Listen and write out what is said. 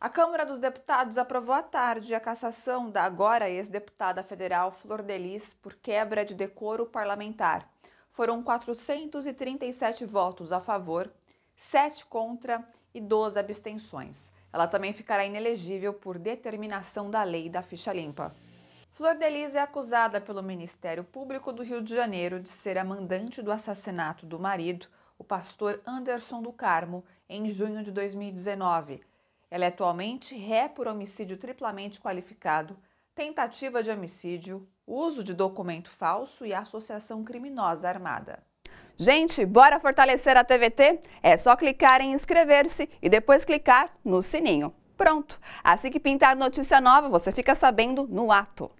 A Câmara dos Deputados aprovou à tarde a cassação da agora ex-deputada federal Flor Delis por quebra de decoro parlamentar. Foram 437 votos a favor, 7 contra e 12 abstenções. Ela também ficará inelegível por determinação da lei da ficha limpa. Flor Delis é acusada pelo Ministério Público do Rio de Janeiro de ser a mandante do assassinato do marido, o pastor Anderson do Carmo, em junho de 2019 ela é atualmente ré por homicídio triplamente qualificado, tentativa de homicídio, uso de documento falso e associação criminosa armada. Gente, bora fortalecer a TVT? É só clicar em inscrever-se e depois clicar no sininho. Pronto! Assim que pintar notícia nova, você fica sabendo no ato.